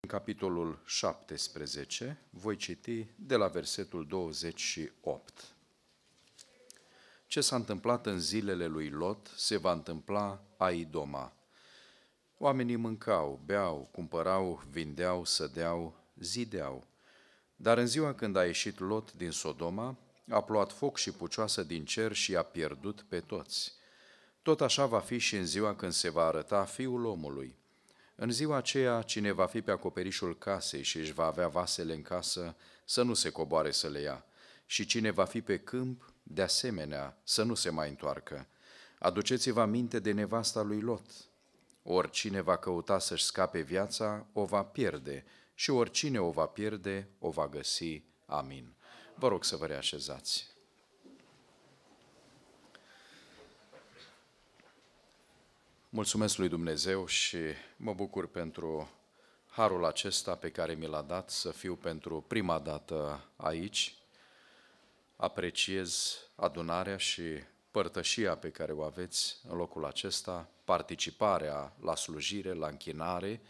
În capitolul 17 voi citi de la versetul 28. Ce s-a întâmplat în zilele lui Lot se va întâmpla Idoma. Oamenii mâncau, beau, cumpărau, vindeau, sădeau, zideau. Dar în ziua când a ieșit Lot din Sodoma, a plouat foc și pucioasă din cer și a pierdut pe toți. Tot așa va fi și în ziua când se va arăta Fiul omului în ziua aceea, cine va fi pe acoperișul casei și își va avea vasele în casă, să nu se coboare să le ia. Și cine va fi pe câmp, de asemenea, să nu se mai întoarcă. Aduceți-vă minte de nevasta lui Lot. Oricine va căuta să-și scape viața, o va pierde, și oricine o va pierde, o va găsi. Amin. Vă rog să vă reașezați. Mulțumesc lui Dumnezeu și mă bucur pentru harul acesta pe care mi l-a dat să fiu pentru prima dată aici. Apreciez adunarea și părtășia pe care o aveți în locul acesta, participarea la slujire, la închinare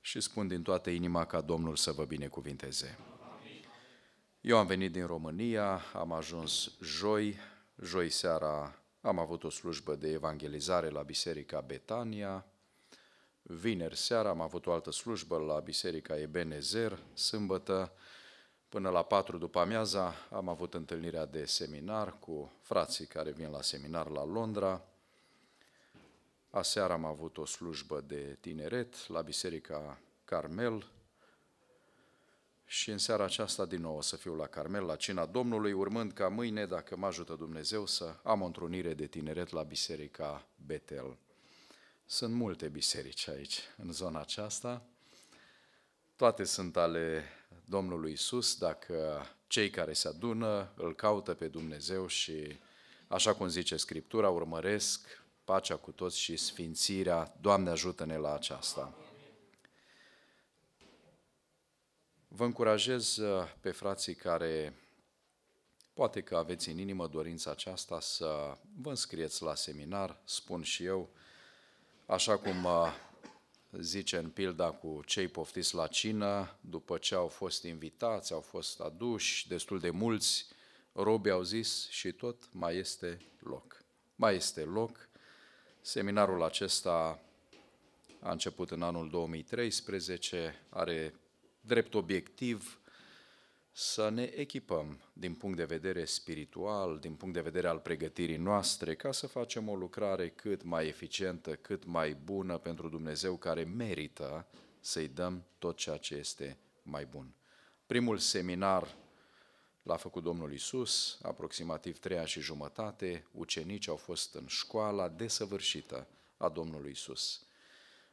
și spun din toată inima ca Domnul să vă binecuvinteze. Eu am venit din România, am ajuns joi, joi seara am avut o slujbă de evangelizare la Biserica Betania, vineri seara am avut o altă slujbă la Biserica Ebenezer, sâmbătă, până la 4 după amiaza am avut întâlnirea de seminar cu frații care vin la seminar la Londra. Aseară am avut o slujbă de tineret la Biserica Carmel, și în seara aceasta din nou o să fiu la Carmel, la cina Domnului, urmând ca mâine, dacă mă ajută Dumnezeu, să am o întrunire de tineret la Biserica Betel. Sunt multe biserici aici, în zona aceasta. Toate sunt ale Domnului Isus, dacă cei care se adună îl caută pe Dumnezeu și, așa cum zice Scriptura, urmăresc pacea cu toți și sfințirea. Doamne ajută-ne la aceasta! Amin. Vă încurajez uh, pe frații care poate că aveți în inimă dorința aceasta să vă înscrieți la seminar, spun și eu, așa cum uh, zice în pilda cu cei poftiți la cină, după ce au fost invitați, au fost aduși destul de mulți, robii au zis și tot mai este loc. Mai este loc. Seminarul acesta a început în anul 2013, are drept obiectiv să ne echipăm din punct de vedere spiritual, din punct de vedere al pregătirii noastre, ca să facem o lucrare cât mai eficientă, cât mai bună pentru Dumnezeu, care merită să-i dăm tot ceea ce este mai bun. Primul seminar l-a făcut Domnul Isus, aproximativ trei ani și jumătate, ucenici au fost în școala desăvârșită a Domnului Isus.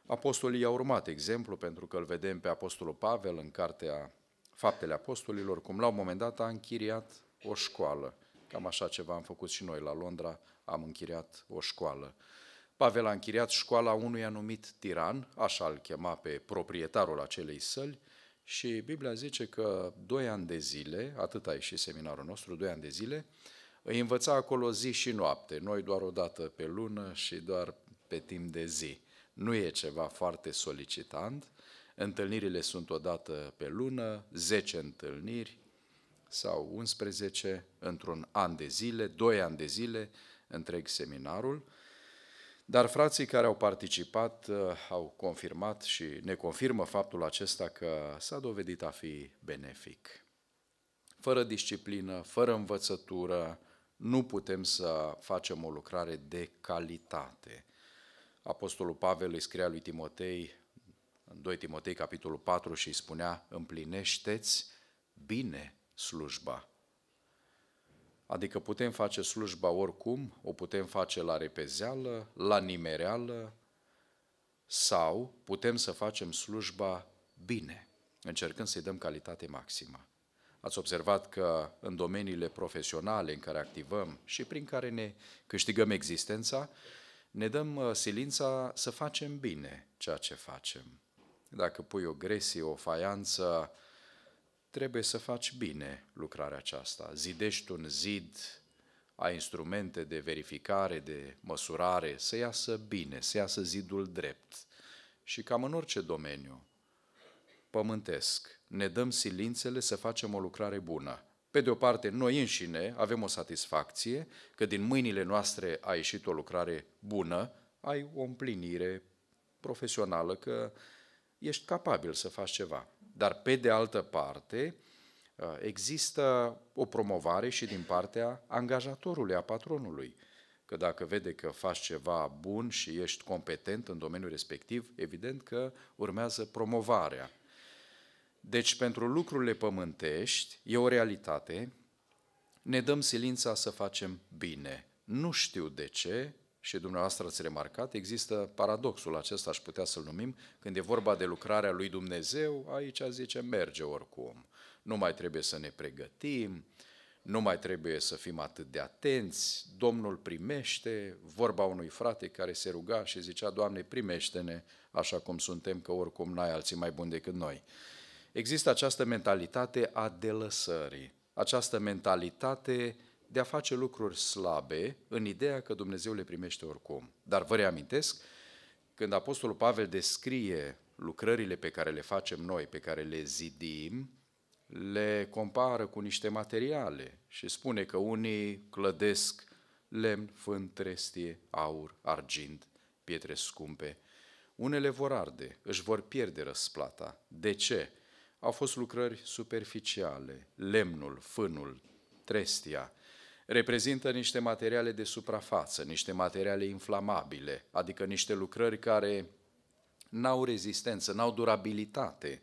Apostolii i-au urmat exemplu pentru că îl vedem pe Apostolul Pavel în cartea Faptele Apostolilor, cum la un moment dat a închiriat o școală. Cam așa ceva am făcut și noi la Londra, am închiriat o școală. Pavel a închiriat școala unui anumit tiran, așa îl chema pe proprietarul acelei săli, și Biblia zice că doi ani de zile, atât a ieșit seminarul nostru, doi ani de zile, îi învăța acolo zi și noapte, noi doar o dată pe lună și doar pe timp de zi nu e ceva foarte solicitant. Întâlnirile sunt o dată pe lună, 10 întâlniri sau 11 într-un an de zile, 2 ani de zile, întreg seminarul. Dar frații care au participat uh, au confirmat și ne confirmă faptul acesta că s-a dovedit a fi benefic. Fără disciplină, fără învățătură, nu putem să facem o lucrare de calitate. Apostolul Pavel îi scria lui Timotei, în 2 Timotei, capitolul 4, și îi spunea, împlinește-ți bine slujba. Adică putem face slujba oricum, o putem face la repezeală, la nimereală, sau putem să facem slujba bine, încercând să-i dăm calitate maximă. Ați observat că în domeniile profesionale în care activăm și prin care ne câștigăm existența, ne dăm uh, silința să facem bine ceea ce facem. Dacă pui o gresie, o faianță, trebuie să faci bine lucrarea aceasta. Zidești un zid, ai instrumente de verificare, de măsurare, să iasă bine, să iasă zidul drept. Și cam în orice domeniu pământesc, ne dăm silințele să facem o lucrare bună. Pe de o parte, noi înșine avem o satisfacție că din mâinile noastre a ieșit o lucrare bună, ai o împlinire profesională, că ești capabil să faci ceva. Dar pe de altă parte, ă, există o promovare și din partea angajatorului, a patronului. Că dacă vede că faci ceva bun și ești competent în domeniul respectiv, evident că urmează promovarea. Deci pentru lucrurile pământești e o realitate, ne dăm silința să facem bine. Nu știu de ce, și dumneavoastră ați remarcat, există paradoxul acesta, aș putea să-l numim, când e vorba de lucrarea lui Dumnezeu, aici zice merge oricum. Nu mai trebuie să ne pregătim, nu mai trebuie să fim atât de atenți, Domnul primește, vorba unui frate care se ruga și zicea, Doamne, primește-ne așa cum suntem, că oricum n-ai alții mai buni decât noi. Există această mentalitate a delăsării, această mentalitate de a face lucruri slabe în ideea că Dumnezeu le primește oricum. Dar vă reamintesc, când Apostolul Pavel descrie lucrările pe care le facem noi, pe care le zidim, le compară cu niște materiale și spune că unii clădesc lemn, fân, trestie, aur, argint, pietre scumpe. Unele vor arde, își vor pierde răsplata. De ce? au fost lucrări superficiale. Lemnul, fânul, trestia reprezintă niște materiale de suprafață, niște materiale inflamabile, adică niște lucrări care n-au rezistență, n-au durabilitate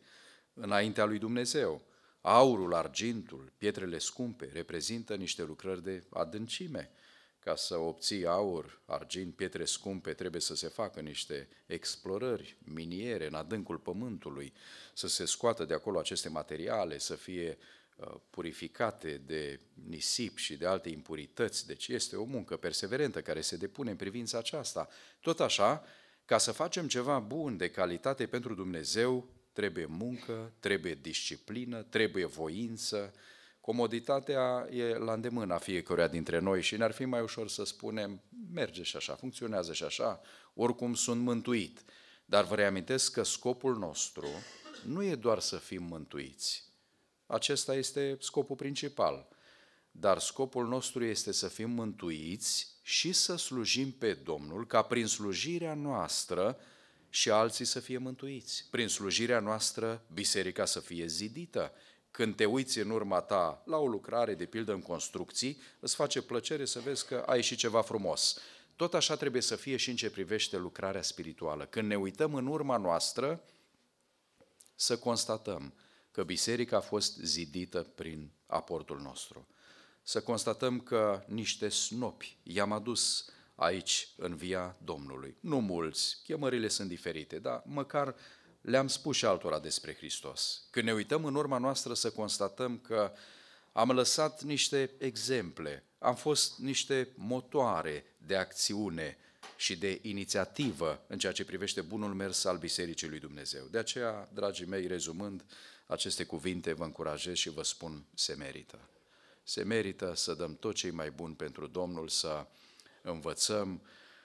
înaintea lui Dumnezeu. Aurul, argintul, pietrele scumpe reprezintă niște lucrări de adâncime, ca să obții aur, argint, pietre scumpe, trebuie să se facă niște explorări miniere în adâncul pământului, să se scoată de acolo aceste materiale, să fie uh, purificate de nisip și de alte impurități. Deci este o muncă perseverentă care se depune în privința aceasta. Tot așa, ca să facem ceva bun de calitate pentru Dumnezeu, trebuie muncă, trebuie disciplină, trebuie voință, Comoditatea e la îndemâna fiecăruia dintre noi și ne-ar fi mai ușor să spunem, merge și așa, funcționează și așa, oricum sunt mântuit. Dar vă reamintesc că scopul nostru nu e doar să fim mântuiți. Acesta este scopul principal. Dar scopul nostru este să fim mântuiți și să slujim pe Domnul ca prin slujirea noastră și alții să fie mântuiți. Prin slujirea noastră, biserica să fie zidită, când te uiți în urma ta la o lucrare, de pildă în construcții, îți face plăcere să vezi că ai și ceva frumos. Tot așa trebuie să fie și în ce privește lucrarea spirituală. Când ne uităm în urma noastră, să constatăm că biserica a fost zidită prin aportul nostru. Să constatăm că niște snopi i-am adus aici în via Domnului. Nu mulți, chemările sunt diferite, dar măcar le-am spus și altora despre Hristos. Când ne uităm în urma noastră să constatăm că am lăsat niște exemple, am fost niște motoare de acțiune și de inițiativă în ceea ce privește bunul mers al Bisericii lui Dumnezeu. De aceea, dragii mei, rezumând aceste cuvinte, vă încurajez și vă spun, se merită. Se merită să dăm tot ce mai bun pentru Domnul, să învățăm,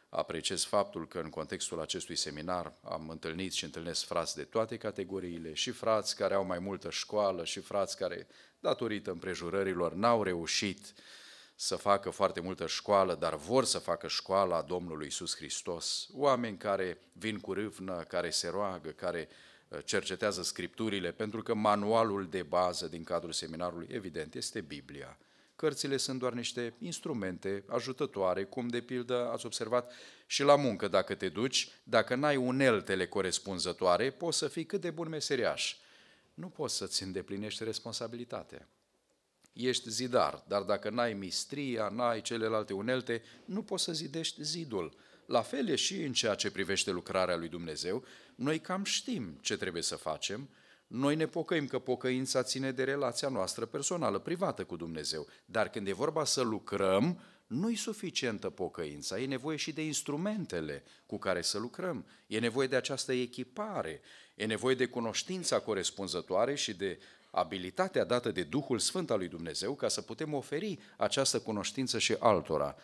Apreciez faptul că în contextul acestui seminar am întâlnit și întâlnesc frați de toate categoriile, și frați care au mai multă școală, și frați care, datorită împrejurărilor, n-au reușit să facă foarte multă școală, dar vor să facă școala Domnului Isus Hristos. Oameni care vin cu râvnă, care se roagă, care uh, cercetează scripturile, pentru că manualul de bază din cadrul seminarului, evident, este Biblia. Cărțile sunt doar niște instrumente ajutătoare, cum de pildă ați observat și la muncă dacă te duci, dacă n-ai uneltele corespunzătoare, poți să fii cât de bun meseriaș. Nu poți să-ți îndeplinești responsabilitatea. Ești zidar, dar dacă n-ai mistria, n-ai celelalte unelte, nu poți să zidești zidul. La fel e și în ceea ce privește lucrarea lui Dumnezeu, noi cam știm ce trebuie să facem, noi ne pocăim că pocăința ține de relația noastră personală, privată cu Dumnezeu. Dar când e vorba să lucrăm, nu-i suficientă pocăința, e nevoie și de instrumentele cu care să lucrăm, e nevoie de această echipare, e nevoie de cunoștința corespunzătoare și de abilitatea dată de Duhul Sfânt al lui Dumnezeu ca să putem oferi această cunoștință și altora.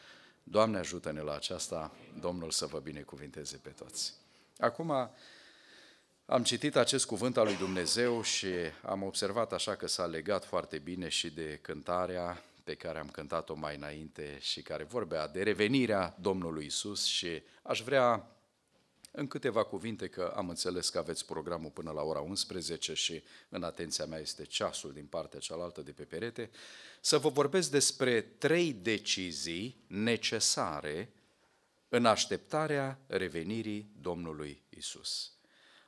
Doamne ajută-ne la aceasta, Domnul să vă binecuvinteze pe toți. Acum, am citit acest cuvânt al lui Dumnezeu și am observat așa că s-a legat foarte bine și de cântarea pe care am cântat-o mai înainte și care vorbea de revenirea Domnului Isus și aș vrea în câteva cuvinte că am înțeles că aveți programul până la ora 11 și în atenția mea este ceasul din partea cealaltă de pe perete, să vă vorbesc despre trei decizii necesare în așteptarea revenirii Domnului Isus.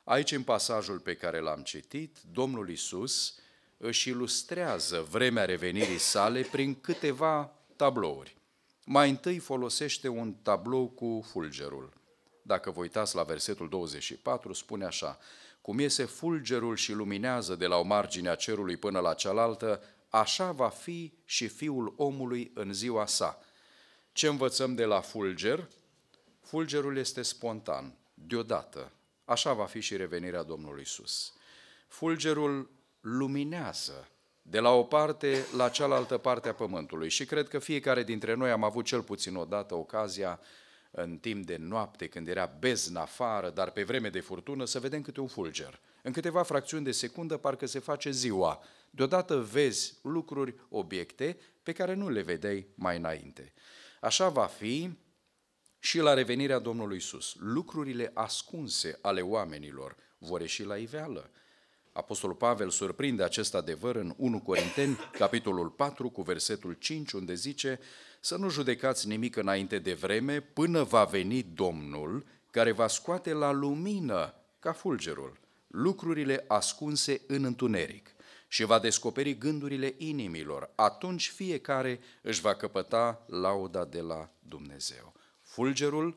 Aici, în pasajul pe care l-am citit, Domnul Isus își ilustrează vremea revenirii sale prin câteva tablouri. Mai întâi folosește un tablou cu fulgerul. Dacă vă uitați la versetul 24, spune așa, cum iese fulgerul și luminează de la o margine a cerului până la cealaltă, așa va fi și fiul omului în ziua sa. Ce învățăm de la fulger? Fulgerul este spontan, deodată, Așa va fi și revenirea Domnului Isus. Fulgerul luminează de la o parte la cealaltă parte a pământului și cred că fiecare dintre noi am avut cel puțin odată ocazia în timp de noapte, când era bezna afară, dar pe vreme de furtună, să vedem câte un fulger. În câteva fracțiuni de secundă parcă se face ziua. Deodată vezi lucruri, obiecte pe care nu le vedeai mai înainte. Așa va fi și la revenirea Domnului Isus. Lucrurile ascunse ale oamenilor vor ieși la iveală. Apostolul Pavel surprinde acest adevăr în 1 Corinteni, capitolul 4, cu versetul 5, unde zice să nu judecați nimic înainte de vreme până va veni Domnul care va scoate la lumină, ca fulgerul, lucrurile ascunse în întuneric și va descoperi gândurile inimilor. Atunci fiecare își va căpăta lauda de la Dumnezeu fulgerul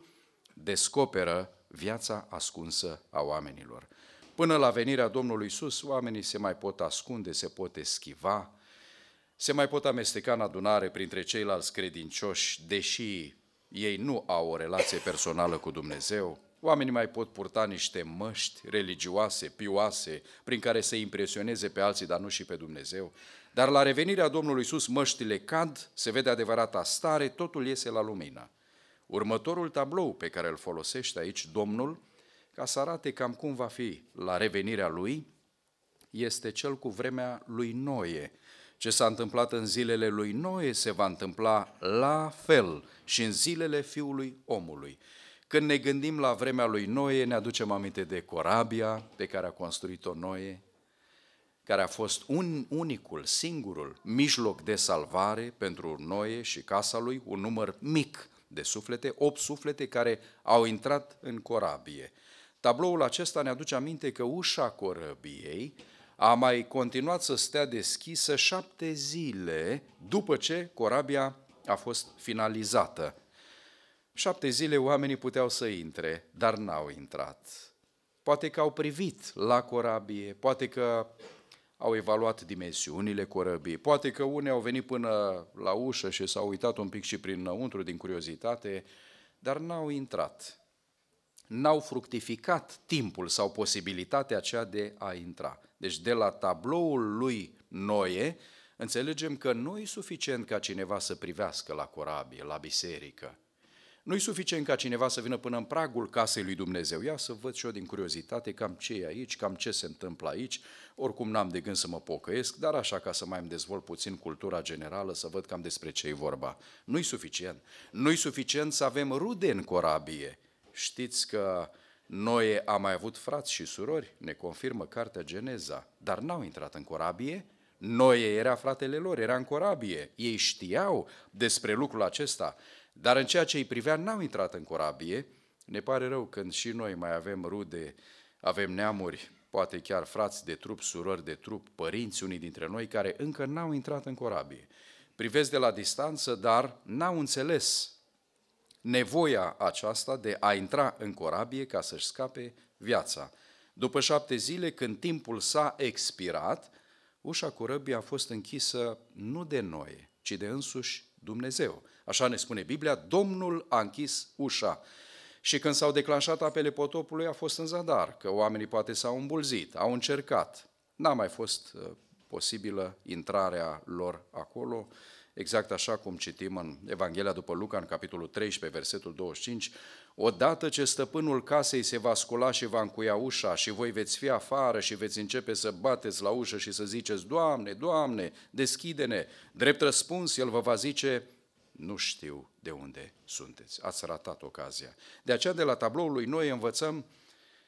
descoperă viața ascunsă a oamenilor. Până la venirea Domnului Isus, oamenii se mai pot ascunde, se pot eschiva, se mai pot amesteca în adunare printre ceilalți credincioși, deși ei nu au o relație personală cu Dumnezeu, Oamenii mai pot purta niște măști religioase, pioase, prin care să impresioneze pe alții, dar nu și pe Dumnezeu. Dar la revenirea Domnului Isus, măștile cad, se vede adevărata stare, totul iese la lumină. Următorul tablou pe care îl folosește aici Domnul, ca să arate cam cum va fi la revenirea lui, este cel cu vremea lui Noe. Ce s-a întâmplat în zilele lui Noe se va întâmpla la fel și în zilele fiului omului. Când ne gândim la vremea lui Noe, ne aducem aminte de corabia pe care a construit-o Noe, care a fost un, unicul, singurul mijloc de salvare pentru Noe și casa lui, un număr mic de suflete, 8 suflete care au intrat în corabie. Tabloul acesta ne aduce aminte că ușa corabiei a mai continuat să stea deschisă șapte zile după ce corabia a fost finalizată. Șapte zile oamenii puteau să intre, dar n-au intrat. Poate că au privit la corabie, poate că au evaluat dimensiunile corăbii. Poate că unii au venit până la ușă și s-au uitat un pic și prinăuntru din curiozitate, dar n-au intrat. N-au fructificat timpul sau posibilitatea aceea de a intra. Deci de la tabloul lui Noe, înțelegem că nu e suficient ca cineva să privească la corabie, la biserică, nu-i suficient ca cineva să vină până în pragul casei lui Dumnezeu. Ia să văd și eu din curiozitate cam ce e aici, cam ce se întâmplă aici. Oricum n-am de gând să mă pocăiesc, dar așa ca să mai îmi dezvolt puțin cultura generală, să văd cam despre ce e vorba. Nu-i suficient. Nu-i suficient să avem rude în corabie. Știți că noi am mai avut frați și surori, ne confirmă cartea Geneza, dar n-au intrat în corabie, Noe era fratele lor, era în corabie. Ei știau despre lucrul acesta. Dar în ceea ce îi privea, n am intrat în corabie. Ne pare rău când și noi mai avem rude, avem neamuri, poate chiar frați de trup, surori de trup, părinți unii dintre noi care încă n-au intrat în corabie. Privesc de la distanță, dar n-au înțeles nevoia aceasta de a intra în corabie ca să-și scape viața. După șapte zile, când timpul s-a expirat, ușa corabiei a fost închisă nu de noi, ci de însuși Dumnezeu. Așa ne spune Biblia, Domnul a închis ușa. Și când s-au declanșat apele potopului, a fost în zadar, că oamenii poate s-au îmbulzit, au încercat. N-a mai fost uh, posibilă intrarea lor acolo, exact așa cum citim în Evanghelia după Luca, în capitolul 13, versetul 25, Odată ce stăpânul casei se va scula și va încuia ușa și voi veți fi afară și veți începe să bateți la ușă și să ziceți, Doamne, Doamne, deschide-ne, drept răspuns, el vă va zice, nu știu de unde sunteți. Ați ratat ocazia. De aceea, de la tabloul lui noi învățăm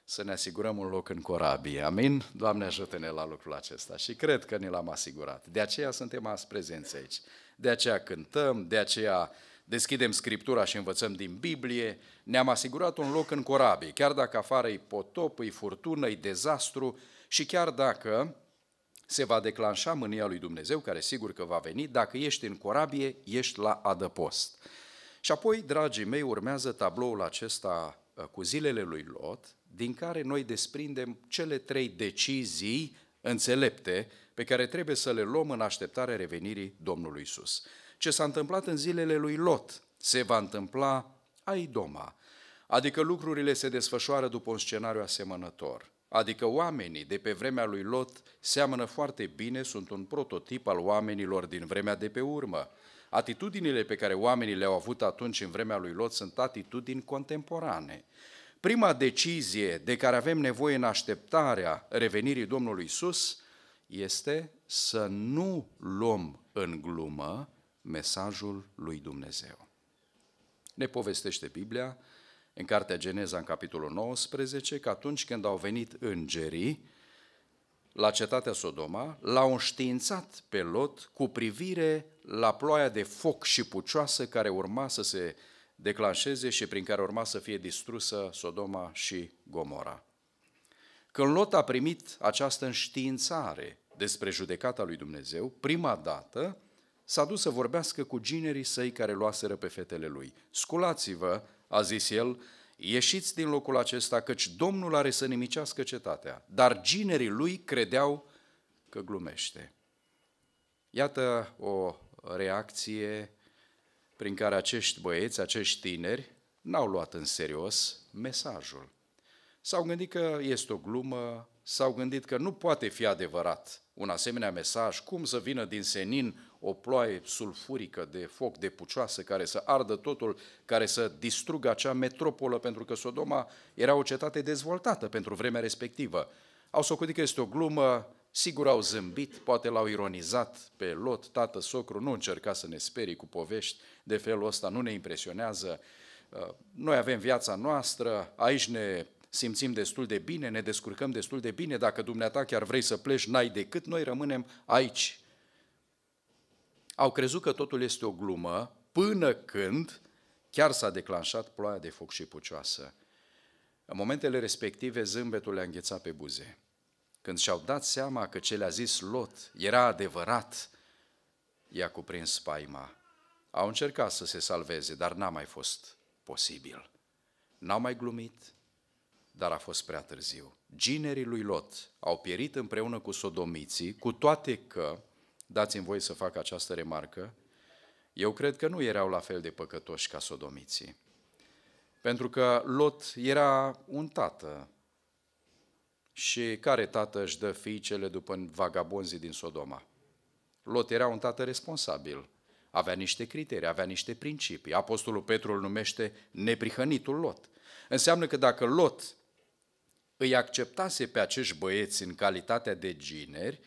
să ne asigurăm un loc în corabie. Amin? Doamne ajută-ne la lucrul acesta și cred că ne l-am asigurat. De aceea suntem azi prezenți aici. De aceea cântăm, de aceea deschidem Scriptura și învățăm din Biblie. Ne-am asigurat un loc în corabie, chiar dacă afară e potop, e furtună, e dezastru și chiar dacă se va declanșa mânia lui Dumnezeu, care sigur că va veni, dacă ești în corabie, ești la adăpost. Și apoi, dragii mei, urmează tabloul acesta uh, cu zilele lui Lot, din care noi desprindem cele trei decizii înțelepte pe care trebuie să le luăm în așteptarea revenirii Domnului Isus. Ce s-a întâmplat în zilele lui Lot se va întâmpla aidoma, adică lucrurile se desfășoară după un scenariu asemănător. Adică oamenii de pe vremea lui Lot seamănă foarte bine, sunt un prototip al oamenilor din vremea de pe urmă. Atitudinile pe care oamenii le-au avut atunci în vremea lui Lot sunt atitudini contemporane. Prima decizie de care avem nevoie în așteptarea revenirii Domnului Isus este să nu luăm în glumă mesajul lui Dumnezeu. Ne povestește Biblia în cartea Geneza, în capitolul 19, că atunci când au venit îngerii la cetatea Sodoma, l-au înștiințat pe Lot cu privire la ploaia de foc și pucioasă care urma să se declanșeze și prin care urma să fie distrusă Sodoma și Gomora. Când Lot a primit această înștiințare despre judecata lui Dumnezeu, prima dată s-a dus să vorbească cu ginerii săi care luaseră pe fetele lui. Sculați-vă a zis el, ieșiți din locul acesta, căci Domnul are să nimicească cetatea. Dar ginerii lui credeau că glumește. Iată o reacție prin care acești băieți, acești tineri, n-au luat în serios mesajul. S-au gândit că este o glumă, s-au gândit că nu poate fi adevărat un asemenea mesaj, cum să vină din senin o ploaie sulfurică de foc, de pucioasă, care să ardă totul, care să distrugă acea metropolă, pentru că Sodoma era o cetate dezvoltată pentru vremea respectivă. Au socotit că este o glumă, sigur au zâmbit, poate l-au ironizat pe Lot, tată, socru, nu încerca să ne sperii cu povești de felul ăsta, nu ne impresionează. Uh, noi avem viața noastră, aici ne simțim destul de bine, ne descurcăm destul de bine, dacă dumneata chiar vrei să pleci, n-ai decât, noi rămânem aici au crezut că totul este o glumă până când chiar s-a declanșat ploaia de foc și pucioasă. În momentele respective, zâmbetul le-a înghețat pe buze. Când și-au dat seama că ce le-a zis Lot era adevărat, i-a cuprins spaima. Au încercat să se salveze, dar n-a mai fost posibil. N-au mai glumit, dar a fost prea târziu. Ginerii lui Lot au pierit împreună cu sodomiții, cu toate că dați-mi voi să fac această remarcă, eu cred că nu erau la fel de păcătoși ca sodomiții. Pentru că Lot era un tată. Și care tată își dă fiicele după vagabonzii din Sodoma? Lot era un tată responsabil. Avea niște criterii, avea niște principii. Apostolul Petru îl numește neprihănitul Lot. Înseamnă că dacă Lot îi acceptase pe acești băieți în calitatea de gineri,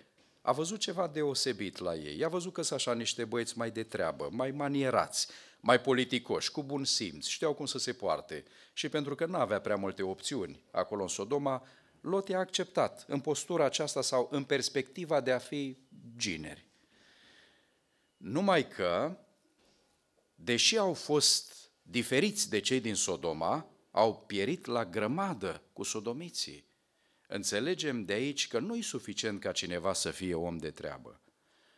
a văzut ceva deosebit la ei. A văzut că sunt așa niște băieți mai de treabă, mai manierați, mai politicoși, cu bun simț, știau cum să se poarte. Și pentru că nu avea prea multe opțiuni acolo în Sodoma, Lot i-a acceptat în postura aceasta sau în perspectiva de a fi gineri. Numai că, deși au fost diferiți de cei din Sodoma, au pierit la grămadă cu sodomiții. Înțelegem de aici că nu-i suficient ca cineva să fie om de treabă.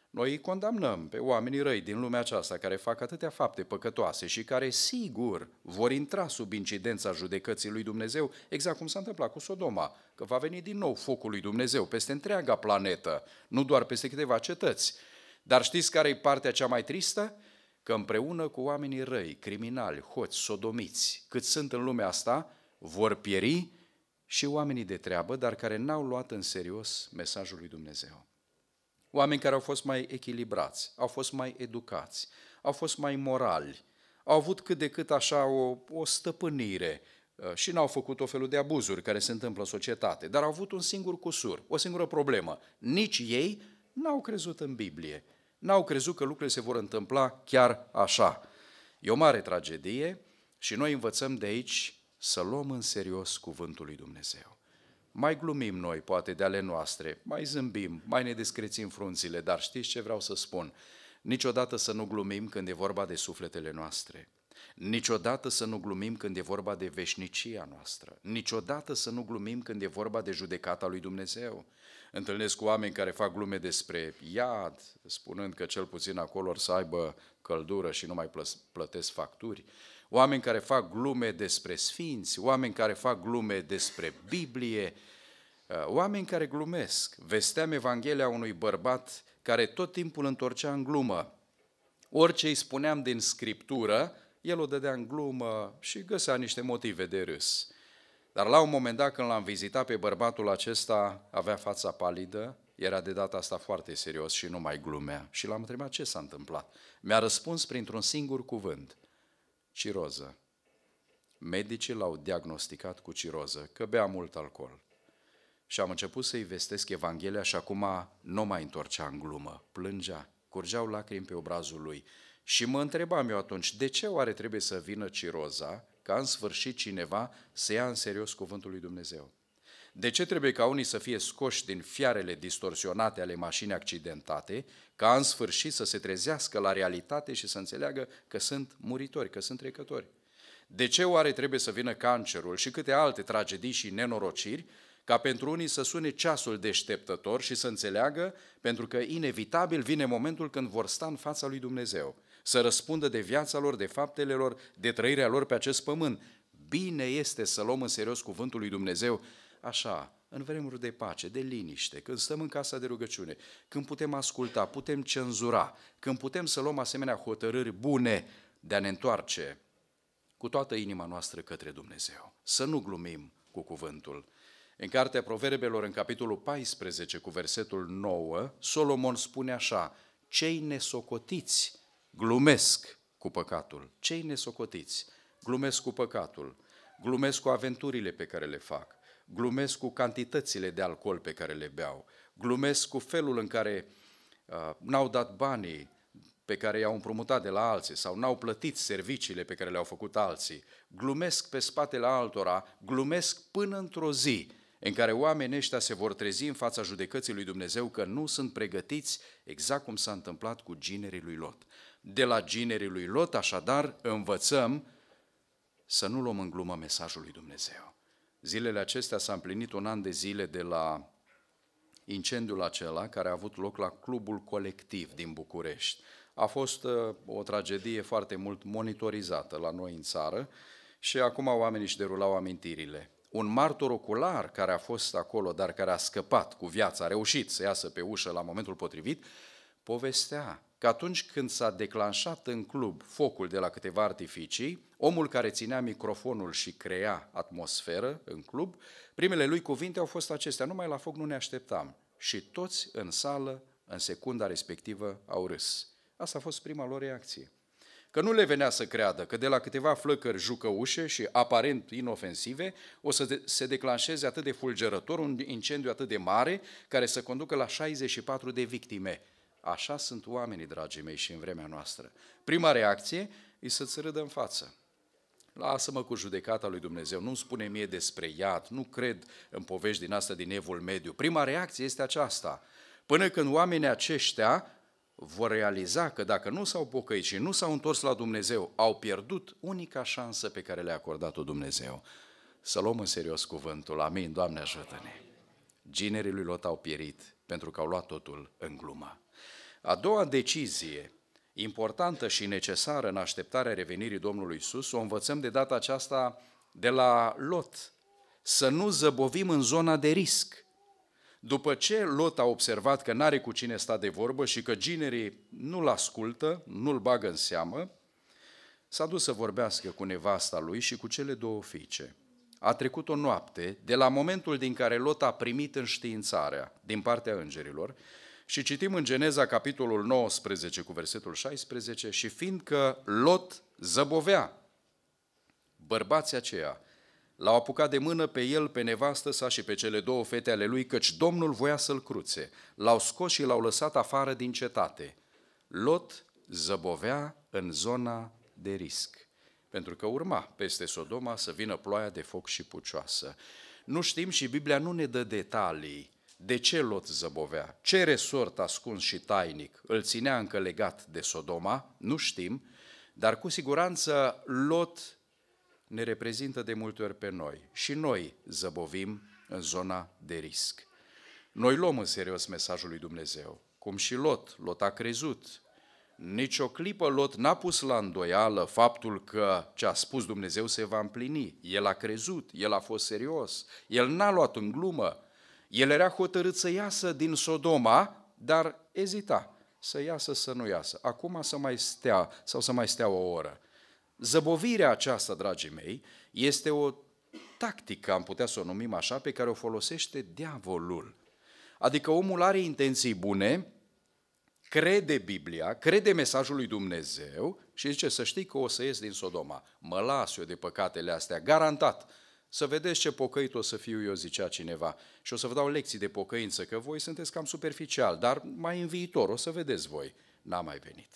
Noi îi condamnăm pe oamenii răi din lumea aceasta care fac atâtea fapte păcătoase și care sigur vor intra sub incidența judecății lui Dumnezeu, exact cum s-a întâmplat cu Sodoma, că va veni din nou focul lui Dumnezeu peste întreaga planetă, nu doar peste câteva cetăți. Dar știți care e partea cea mai tristă? Că împreună cu oamenii răi, criminali, hoți, sodomiți, cât sunt în lumea asta, vor pieri și oamenii de treabă, dar care n-au luat în serios mesajul lui Dumnezeu. Oameni care au fost mai echilibrați, au fost mai educați, au fost mai morali, au avut cât de cât așa o, o stăpânire uh, și n-au făcut o felul de abuzuri care se întâmplă în societate, dar au avut un singur cusur, o singură problemă. Nici ei n-au crezut în Biblie, n-au crezut că lucrurile se vor întâmpla chiar așa. E o mare tragedie și noi învățăm de aici să luăm în serios cuvântul lui Dumnezeu. Mai glumim noi, poate, de ale noastre, mai zâmbim, mai ne descrețim frunțile, dar știți ce vreau să spun? Niciodată să nu glumim când e vorba de sufletele noastre. Niciodată să nu glumim când e vorba de veșnicia noastră. Niciodată să nu glumim când e vorba de judecata lui Dumnezeu. Întâlnesc cu oameni care fac glume despre iad, spunând că cel puțin acolo or să aibă căldură și nu mai plătesc facturi oameni care fac glume despre sfinți, oameni care fac glume despre Biblie, uh, oameni care glumesc. Vesteam Evanghelia unui bărbat care tot timpul întorcea în glumă. Orice îi spuneam din Scriptură, el o dădea în glumă și găsea niște motive de râs. Dar la un moment dat, când l-am vizitat pe bărbatul acesta, avea fața palidă, era de data asta foarte serios și nu mai glumea. Și l-am întrebat ce s-a întâmplat. Mi-a răspuns printr-un singur cuvânt ciroză. Medicii l-au diagnosticat cu ciroză, că bea mult alcool. Și am început să-i vestesc Evanghelia și acum nu mai întorcea în glumă, plângea, curgeau lacrimi pe obrazul lui. Și mă întrebam eu atunci, de ce oare trebuie să vină ciroza ca în sfârșit cineva să ia în serios cuvântul lui Dumnezeu? De ce trebuie ca unii să fie scoși din fiarele distorsionate ale mașinii accidentate, ca în sfârșit să se trezească la realitate și să înțeleagă că sunt muritori, că sunt trecători? De ce oare trebuie să vină cancerul și câte alte tragedii și nenorociri ca pentru unii să sune ceasul deșteptător și să înțeleagă, pentru că inevitabil vine momentul când vor sta în fața lui Dumnezeu, să răspundă de viața lor, de faptele lor, de trăirea lor pe acest pământ. Bine este să luăm în serios cuvântul lui Dumnezeu așa, în vremuri de pace, de liniște, când stăm în casa de rugăciune, când putem asculta, putem cenzura, când putem să luăm asemenea hotărâri bune de a ne întoarce cu toată inima noastră către Dumnezeu. Să nu glumim cu cuvântul. În Cartea Proverbelor, în capitolul 14, cu versetul 9, Solomon spune așa, Cei nesocotiți glumesc cu păcatul. Cei nesocotiți glumesc cu păcatul, glumesc cu aventurile pe care le fac, glumesc cu cantitățile de alcool pe care le beau, glumesc cu felul în care uh, n-au dat banii pe care i-au împrumutat de la alții sau n-au plătit serviciile pe care le-au făcut alții, glumesc pe spatele altora, glumesc până într-o zi în care oamenii ăștia se vor trezi în fața judecății lui Dumnezeu că nu sunt pregătiți exact cum s-a întâmplat cu ginerii lui Lot. De la ginerii lui Lot, așadar, învățăm să nu luăm în glumă mesajul lui Dumnezeu. Zilele acestea s-a împlinit un an de zile de la incendiul acela care a avut loc la Clubul Colectiv din București. A fost uh, o tragedie foarte mult monitorizată la noi în țară și acum oamenii își derulau amintirile. Un martor ocular care a fost acolo, dar care a scăpat cu viața, a reușit să iasă pe ușă la momentul potrivit, povestea că atunci când s-a declanșat în club focul de la câteva artificii, omul care ținea microfonul și crea atmosferă în club, primele lui cuvinte au fost acestea, numai la foc nu ne așteptam. Și toți în sală, în secunda respectivă, au râs. Asta a fost prima lor reacție. Că nu le venea să creadă că de la câteva flăcări jucăușe și aparent inofensive o să se declanșeze atât de fulgerător un incendiu atât de mare care să conducă la 64 de victime – Așa sunt oamenii, dragii mei, și în vremea noastră. Prima reacție e să-ți râdă în față. Lasă-mă cu judecata lui Dumnezeu, nu-mi spune mie despre iad, nu cred în povești din asta din evul mediu. Prima reacție este aceasta. Până când oamenii aceștia vor realiza că dacă nu s-au pocăit și nu s-au întors la Dumnezeu, au pierdut unica șansă pe care le-a acordat-o Dumnezeu. Să luăm în serios cuvântul. Amin, Doamne ajută-ne! Ginerii lui Lot au pierit pentru că au luat totul în glumă. A doua decizie, importantă și necesară în așteptarea revenirii Domnului Isus, o învățăm de data aceasta de la Lot. Să nu zăbovim în zona de risc. După ce Lot a observat că n-are cu cine sta de vorbă și că ginerii nu-l ascultă, nu-l bagă în seamă, s-a dus să vorbească cu nevasta lui și cu cele două fiice. A trecut o noapte de la momentul din care Lot a primit înștiințarea din partea îngerilor și citim în Geneza, capitolul 19, cu versetul 16, și fiindcă Lot zăbovea, bărbații aceia l-au apucat de mână pe el, pe nevastă sa și pe cele două fete ale lui, căci Domnul voia să-l cruțe. L-au scos și l-au lăsat afară din cetate. Lot zăbovea în zona de risc, pentru că urma peste Sodoma să vină ploaia de foc și pucioasă. Nu știm și Biblia nu ne dă detalii de ce Lot zăbovea? Ce resort ascuns și tainic îl ținea încă legat de Sodoma? Nu știm, dar cu siguranță Lot ne reprezintă de multe ori pe noi. Și noi zăbovim în zona de risc. Noi luăm în serios mesajul lui Dumnezeu, cum și Lot. Lot a crezut. Nici o clipă Lot n-a pus la îndoială faptul că ce a spus Dumnezeu se va împlini. El a crezut, el a fost serios, el n-a luat în glumă el era hotărât să iasă din Sodoma, dar ezita să iasă, să nu iasă. Acum să mai stea sau să mai stea o oră. Zăbovirea aceasta, dragii mei, este o tactică, am putea să o numim așa, pe care o folosește diavolul. Adică omul are intenții bune, crede Biblia, crede mesajul lui Dumnezeu și zice să știi că o să ies din Sodoma. Mă las eu de păcatele astea, garantat să vedeți ce pocăit o să fiu eu, zicea cineva, și o să vă dau lecții de pocăință, că voi sunteți cam superficial, dar mai în viitor o să vedeți voi. N-a mai venit.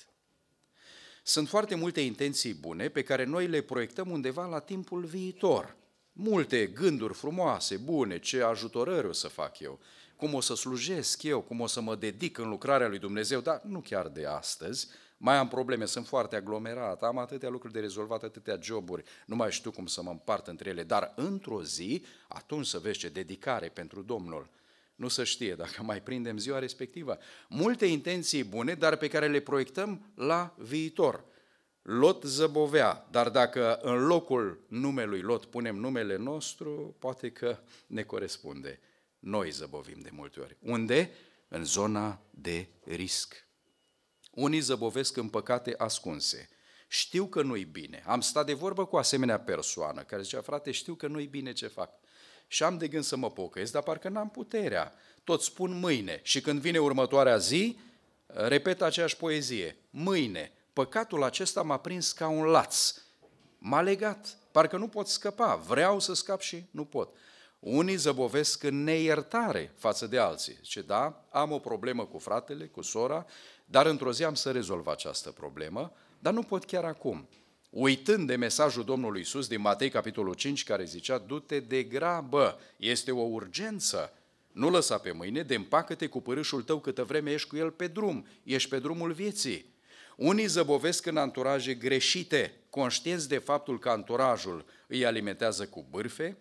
Sunt foarte multe intenții bune pe care noi le proiectăm undeva la timpul viitor. Multe gânduri frumoase, bune, ce ajutorări o să fac eu, cum o să slujesc eu, cum o să mă dedic în lucrarea lui Dumnezeu, dar nu chiar de astăzi, mai am probleme, sunt foarte aglomerat, am atâtea lucruri de rezolvat, atâtea joburi, nu mai știu cum să mă împart între ele, dar într-o zi, atunci să vezi ce dedicare pentru Domnul. Nu se știe dacă mai prindem ziua respectivă. Multe intenții bune, dar pe care le proiectăm la viitor. Lot zăbovea, dar dacă în locul numelui Lot punem numele nostru, poate că ne corespunde. Noi zăbovim de multe ori. Unde? În zona de risc. Unii zăbovesc în păcate ascunse. Știu că nu-i bine. Am stat de vorbă cu asemenea persoană care zicea, frate, știu că nu-i bine ce fac. Și am de gând să mă pocăiesc, dar parcă n-am puterea. Tot spun mâine. Și când vine următoarea zi, repet aceeași poezie. Mâine. Păcatul acesta m-a prins ca un laț. M-a legat. Parcă nu pot scăpa. Vreau să scap și nu pot. Unii zăbovesc în neiertare față de alții. Ce da, am o problemă cu fratele, cu sora, dar într-o zi am să rezolv această problemă, dar nu pot chiar acum. Uitând de mesajul Domnului Isus din Matei capitolul 5 care zicea du-te de grabă, este o urgență. Nu lăsa pe mâine, de împacă-te cu părâșul tău câtă vreme ești cu el pe drum, ești pe drumul vieții. Unii zăbovesc în anturaje greșite, conștienți de faptul că anturajul îi alimentează cu bârfe,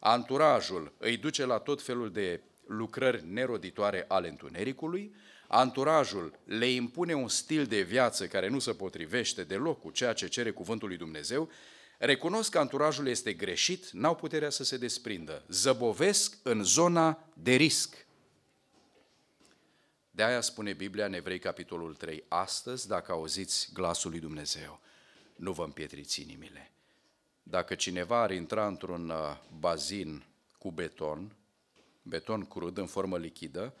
anturajul îi duce la tot felul de lucrări neroditoare ale întunericului, Anturajul le impune un stil de viață care nu se potrivește deloc cu ceea ce cere cuvântul lui Dumnezeu, recunosc că anturajul este greșit, n-au puterea să se desprindă. Zăbovesc în zona de risc. De aia spune Biblia în Evrei capitolul 3, astăzi dacă auziți glasul lui Dumnezeu, nu vă împietriți inimile. Dacă cineva ar intra într-un uh, bazin cu beton, beton crud în formă lichidă,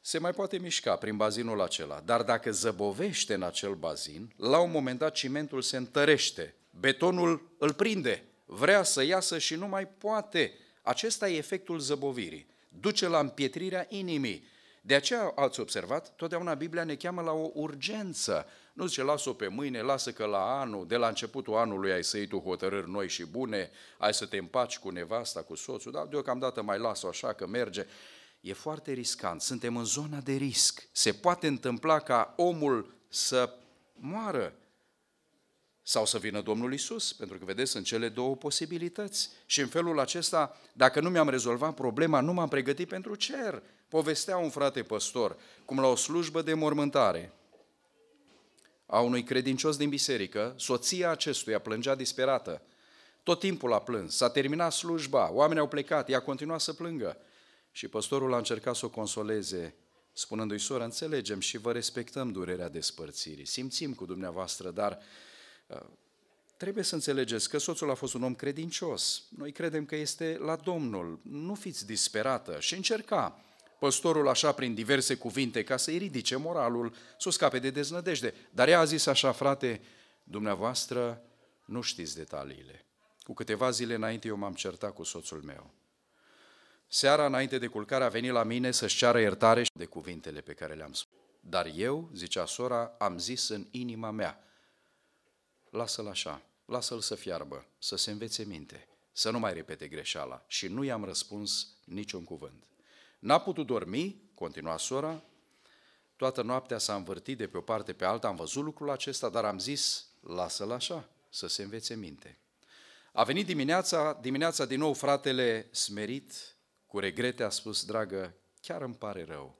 se mai poate mișca prin bazinul acela, dar dacă zăbovește în acel bazin, la un moment dat cimentul se întărește, betonul îl prinde, vrea să iasă și nu mai poate. Acesta e efectul zăbovirii. Duce la împietrirea inimii. De aceea ați observat, totdeauna Biblia ne cheamă la o urgență. Nu zice, las-o pe mâine, lasă că la anul, de la începutul anului ai să tu hotărâri noi și bune, ai să te împaci cu nevasta, cu soțul, dar deocamdată mai las-o așa că merge e foarte riscant, suntem în zona de risc. Se poate întâmpla ca omul să moară sau să vină Domnul Isus, pentru că vedeți, sunt cele două posibilități. Și în felul acesta, dacă nu mi-am rezolvat problema, nu m-am pregătit pentru cer. Povestea un frate păstor, cum la o slujbă de mormântare a unui credincios din biserică, soția acestuia plângea disperată. Tot timpul a plâns, s-a terminat slujba, oamenii au plecat, ea continua să plângă. Și păstorul a încercat să o consoleze, spunându-i, soră, înțelegem și vă respectăm durerea despărțirii, simțim cu dumneavoastră, dar ă, trebuie să înțelegeți că soțul a fost un om credincios. Noi credem că este la Domnul, nu fiți disperată și încerca păstorul așa prin diverse cuvinte ca să-i ridice moralul, să o scape de deznădejde. Dar ea a zis așa, frate, dumneavoastră nu știți detaliile. Cu câteva zile înainte eu m-am certat cu soțul meu. Seara înainte de culcare a venit la mine să-și ceară iertare de cuvintele pe care le-am spus. Dar eu, zicea sora, am zis în inima mea, lasă-l așa, lasă-l să fiarbă, să se învețe minte, să nu mai repete greșeala. Și nu i-am răspuns niciun cuvânt. N-a putut dormi, continua sora, toată noaptea s-a învârtit de pe o parte pe alta, am văzut lucrul acesta, dar am zis, lasă-l așa, să se învețe minte. A venit dimineața, dimineața din nou fratele smerit, cu regrete a spus, dragă, chiar îmi pare rău.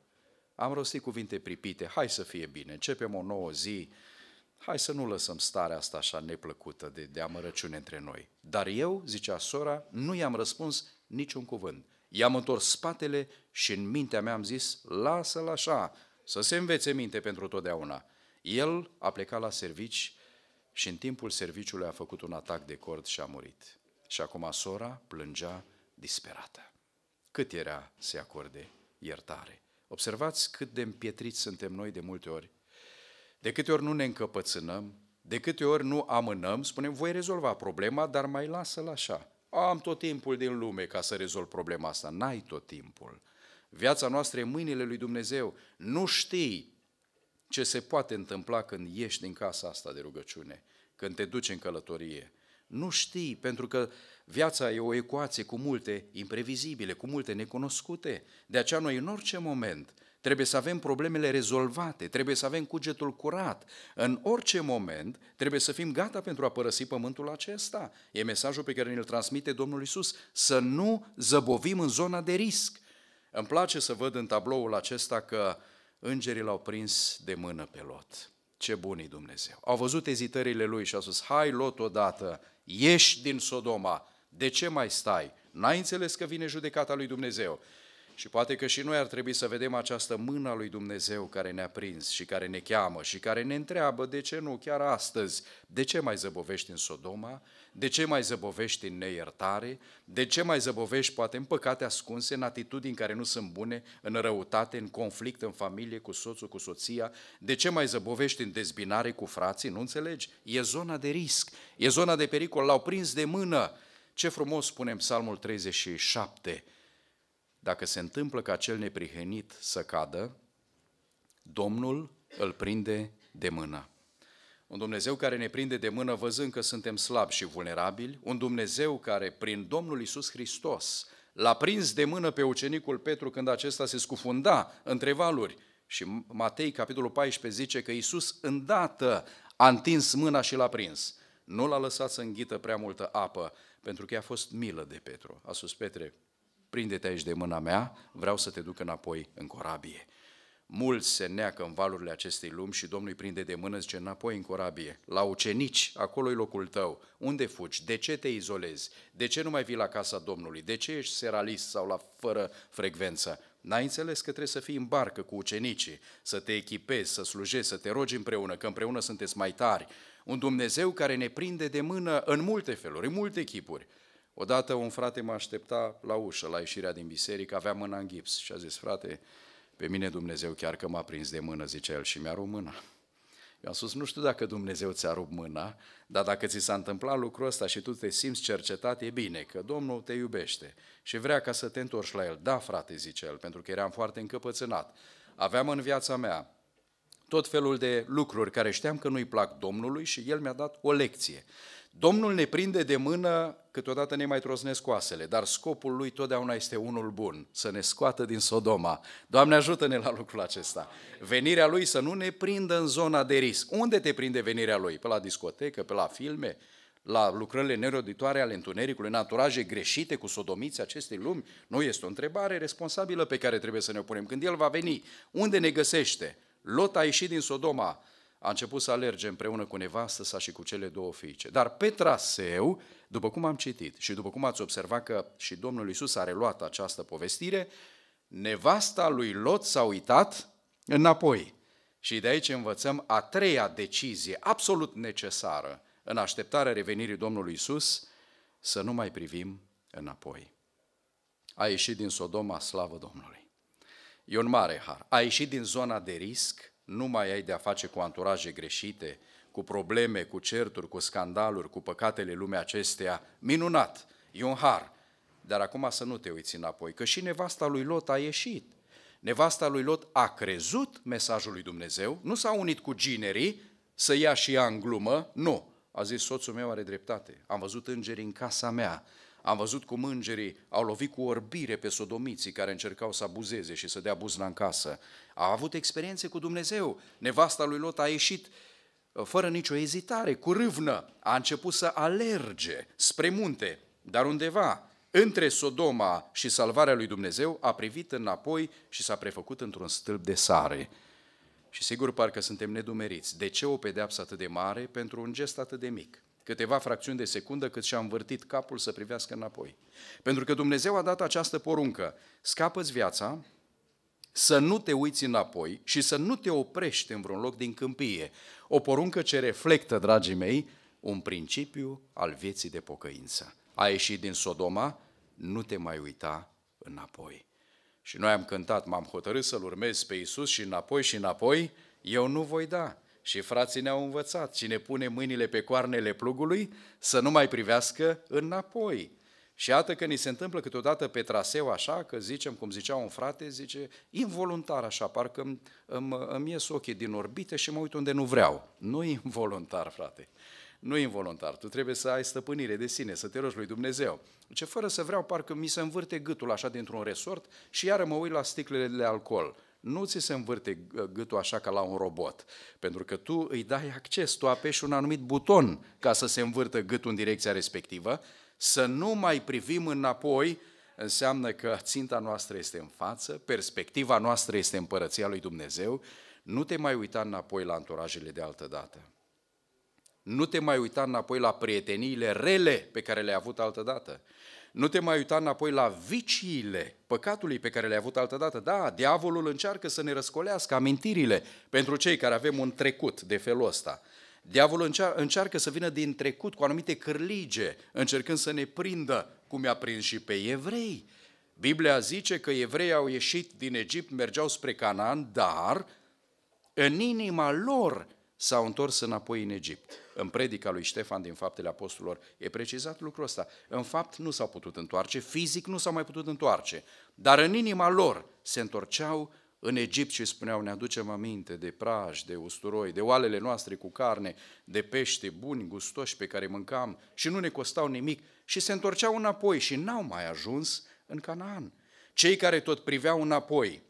Am rostit cuvinte pripite, hai să fie bine, începem o nouă zi, hai să nu lăsăm starea asta așa neplăcută de, de amărăciune între noi. Dar eu, zicea sora, nu i-am răspuns niciun cuvânt. I-am întors spatele și în mintea mea am zis, lasă-l așa, să se învețe minte pentru totdeauna. El a plecat la servici și în timpul serviciului a făcut un atac de cord și a murit. Și acum sora plângea disperată cât era să acorde iertare. Observați cât de împietriți suntem noi de multe ori. De câte ori nu ne încăpățânăm, de câte ori nu amânăm, spunem, voi rezolva problema, dar mai lasă-l așa. Am tot timpul din lume ca să rezolv problema asta. N-ai tot timpul. Viața noastră e mâinile lui Dumnezeu. Nu știi ce se poate întâmpla când ieși din casa asta de rugăciune, când te duci în călătorie, nu știi, pentru că viața e o ecuație cu multe imprevizibile, cu multe necunoscute. De aceea noi în orice moment trebuie să avem problemele rezolvate, trebuie să avem cugetul curat. În orice moment trebuie să fim gata pentru a părăsi pământul acesta. E mesajul pe care ne-l transmite Domnul Isus, să nu zăbovim în zona de risc. Îmi place să văd în tabloul acesta că îngerii l-au prins de mână pe Lot. Ce bunii Dumnezeu! Au văzut ezitările lui și au spus, hai Lot odată, ieși din Sodoma, de ce mai stai? N-ai înțeles că vine judecata lui Dumnezeu. Și poate că și noi ar trebui să vedem această mână a lui Dumnezeu care ne-a prins și care ne cheamă și care ne întreabă de ce nu chiar astăzi, de ce mai zăbovești în Sodoma, de ce mai zăbovești în neiertare, de ce mai zăbovești poate în păcate ascunse, în atitudini care nu sunt bune, în răutate, în conflict în familie, cu soțul, cu soția, de ce mai zăbovești în dezbinare cu frații, nu înțelegi? E zona de risc, e zona de pericol, l-au prins de mână. Ce frumos spunem Psalmul 37, dacă se întâmplă ca cel neprihenit să cadă, Domnul îl prinde de mână. Un Dumnezeu care ne prinde de mână văzând că suntem slabi și vulnerabili, un Dumnezeu care prin Domnul Isus Hristos l-a prins de mână pe ucenicul Petru când acesta se scufunda între valuri. Și Matei, capitolul 14, zice că Isus îndată a întins mâna și l-a prins. Nu l-a lăsat să înghită prea multă apă, pentru că i-a fost milă de Petru. A spus Petre, prinde-te aici de mâna mea, vreau să te duc înapoi în corabie. Mulți se neacă în valurile acestei lumi și Domnul îi prinde de mână, zice, înapoi în corabie, la ucenici, acolo e locul tău, unde fugi, de ce te izolezi, de ce nu mai vii la casa Domnului, de ce ești seralist sau la fără frecvență, N-ai înțeles că trebuie să fii în barcă cu ucenicii, să te echipezi, să slujești, să te rogi împreună, că împreună sunteți mai tari. Un Dumnezeu care ne prinde de mână în multe feluri, în multe chipuri. Odată un frate mă aștepta la ușă, la ieșirea din biserică, avea mâna în gips și a zis, frate, pe mine Dumnezeu chiar că m-a prins de mână, zicea el, și mi-a rupt mâna. Eu am spus, nu știu dacă Dumnezeu ți-a rupt mâna, dar dacă ți s-a întâmplat lucrul ăsta și tu te simți cercetat, e bine, că Domnul te iubește și vrea ca să te întorci la El. Da, frate, zice el, pentru că eram foarte încăpățânat. Aveam în viața mea tot felul de lucruri care știam că nu-i plac Domnului și El mi-a dat o lecție. Domnul ne prinde de mână, câteodată ne mai troznesc oasele, dar scopul lui totdeauna este unul bun, să ne scoată din Sodoma. Doamne ajută-ne la lucrul acesta. Venirea lui să nu ne prindă în zona de risc. Unde te prinde venirea lui? Pe la discotecă, pe la filme, la lucrările neroditoare ale întunericului, naturaje greșite cu sodomiți acestei lumi? Nu este o întrebare responsabilă pe care trebuie să ne o punem. Când el va veni, unde ne găsește? Lot a ieșit din Sodoma, a început să alerge împreună cu nevastă sa și cu cele două fiice. Dar pe traseu, după cum am citit și după cum ați observat că și Domnul Iisus a reluat această povestire, nevasta lui Lot s-a uitat înapoi. Și de aici învățăm a treia decizie absolut necesară în așteptarea revenirii Domnului Iisus: să nu mai privim înapoi. A ieșit din Sodoma, slavă Domnului. E un mare har. A ieșit din zona de risc, nu mai ai de-a face cu anturaje greșite, cu probleme, cu certuri, cu scandaluri, cu păcatele lumea acesteia. Minunat! E un har! Dar acum să nu te uiți înapoi, că și nevasta lui Lot a ieșit. Nevasta lui Lot a crezut mesajul lui Dumnezeu, nu s-a unit cu ginerii să ia și ea în glumă, nu. A zis, soțul meu are dreptate, am văzut îngeri în casa mea, am văzut cum îngerii au lovit cu orbire pe sodomiții care încercau să abuzeze și să dea buzna în casă. A avut experiențe cu Dumnezeu. Nevasta lui Lot a ieșit uh, fără nicio ezitare, cu râvnă. A început să alerge spre munte, dar undeva, între Sodoma și salvarea lui Dumnezeu, a privit înapoi și s-a prefăcut într-un stâlp de sare. Și sigur, parcă suntem nedumeriți. De ce o pedeapsă atât de mare pentru un gest atât de mic? câteva fracțiuni de secundă cât și-a învârtit capul să privească înapoi. Pentru că Dumnezeu a dat această poruncă, scapă-ți viața, să nu te uiți înapoi și să nu te oprești în vreun loc din câmpie. O poruncă ce reflectă, dragii mei, un principiu al vieții de pocăință. A ieșit din Sodoma, nu te mai uita înapoi. Și noi am cântat, m-am hotărât să-L urmez pe Iisus și înapoi și înapoi, eu nu voi da. Și frații ne-au învățat, cine pune mâinile pe coarnele plugului, să nu mai privească înapoi. Și iată că ni se întâmplă câteodată pe traseu așa, că zicem, cum zicea un frate, zice, involuntar așa, parcă îmi, îmi, îmi ies ochii din orbită și mă uit unde nu vreau. Nu involuntar, frate. Nu involuntar. Tu trebuie să ai stăpânire de sine, să te rogi lui Dumnezeu. Ce fără să vreau, parcă mi se învârte gâtul așa dintr-un resort și iară mă uit la sticlele de alcool nu ți se învârte uh, gâtul așa ca la un robot, pentru că tu îi dai acces, tu apeși un anumit buton ca să se învârtă gâtul în direcția respectivă, să nu mai privim înapoi înseamnă că ținta noastră este în față, perspectiva noastră este împărăția lui Dumnezeu, nu te mai uita înapoi la anturajele de altă dată. Nu te mai uita înapoi la prieteniile rele pe care le-ai avut altă dată. Nu te mai uita înapoi la viciile păcatului pe care le-ai avut altădată. Da, diavolul încearcă să ne răscolească amintirile pentru cei care avem un trecut de felul ăsta. Diavolul încearcă să vină din trecut cu anumite cârlige, încercând să ne prindă, cum i-a prins și pe evrei. Biblia zice că evreii au ieșit din Egipt, mergeau spre Canaan, dar în inima lor s-au întors înapoi în Egipt. În predica lui Ștefan din Faptele Apostolilor e precizat lucrul ăsta. În fapt nu s-au putut întoarce, fizic nu s-au mai putut întoarce, dar în inima lor se întorceau în Egipt și spuneau, ne aducem aminte de praj, de usturoi, de oalele noastre cu carne, de pește buni, gustoși pe care mâncam și nu ne costau nimic și se întorceau înapoi și n-au mai ajuns în Canaan. Cei care tot priveau înapoi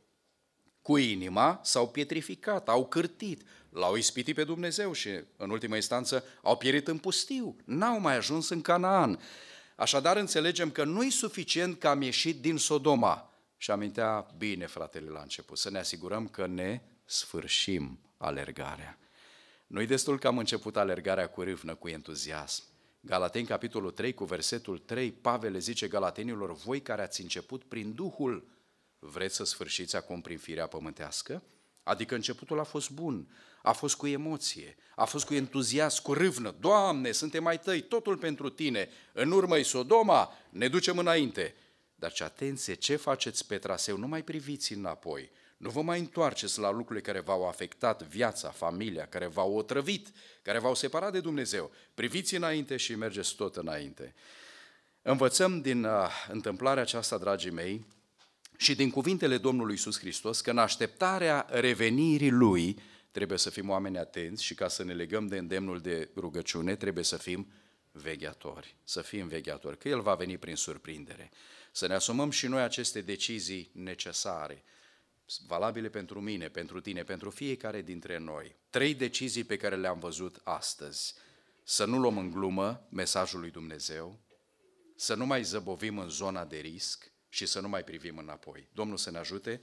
cu inima s-au pietrificat, au cârtit, l-au ispitit pe Dumnezeu și, în ultima instanță, au pierit în pustiu, n-au mai ajuns în Canaan. Așadar, înțelegem că nu-i suficient că am ieșit din Sodoma. Și amintea bine, fratele, la început, să ne asigurăm că ne sfârșim alergarea. Nu-i destul că am început alergarea cu râvnă, cu entuziasm. Galaten, capitolul 3, cu versetul 3, Pavel le zice galatenilor, voi care ați început prin Duhul vreți să sfârșiți acum prin firea pământească? Adică începutul a fost bun, a fost cu emoție, a fost cu entuziasm, cu râvnă. Doamne, suntem mai tăi, totul pentru Tine. În urmă Sodoma, ne ducem înainte. Dar ce atenție, ce faceți pe traseu? Nu mai priviți înapoi. Nu vă mai întoarceți la lucrurile care v-au afectat viața, familia, care v-au otrăvit, care v-au separat de Dumnezeu. Priviți înainte și mergeți tot înainte. Învățăm din uh, întâmplarea aceasta, dragii mei, și din cuvintele Domnului Iisus Hristos că în așteptarea revenirii Lui trebuie să fim oameni atenți și ca să ne legăm de îndemnul de rugăciune trebuie să fim vegheatori, să fim vegheatori, că El va veni prin surprindere. Să ne asumăm și noi aceste decizii necesare, valabile pentru mine, pentru tine, pentru fiecare dintre noi. Trei decizii pe care le-am văzut astăzi. Să nu luăm în glumă mesajul lui Dumnezeu, să nu mai zăbovim în zona de risc, și să nu mai privim înapoi. Domnul să ne ajute,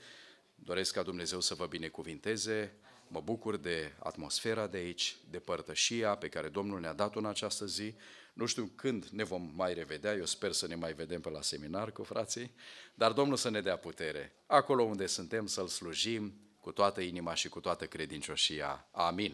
doresc ca Dumnezeu să vă binecuvinteze, mă bucur de atmosfera de aici, de părtășia pe care Domnul ne-a dat-o în această zi. Nu știu când ne vom mai revedea, eu sper să ne mai vedem pe la seminar cu frații, dar Domnul să ne dea putere. Acolo unde suntem să-L slujim cu toată inima și cu toată credincioșia. Amin.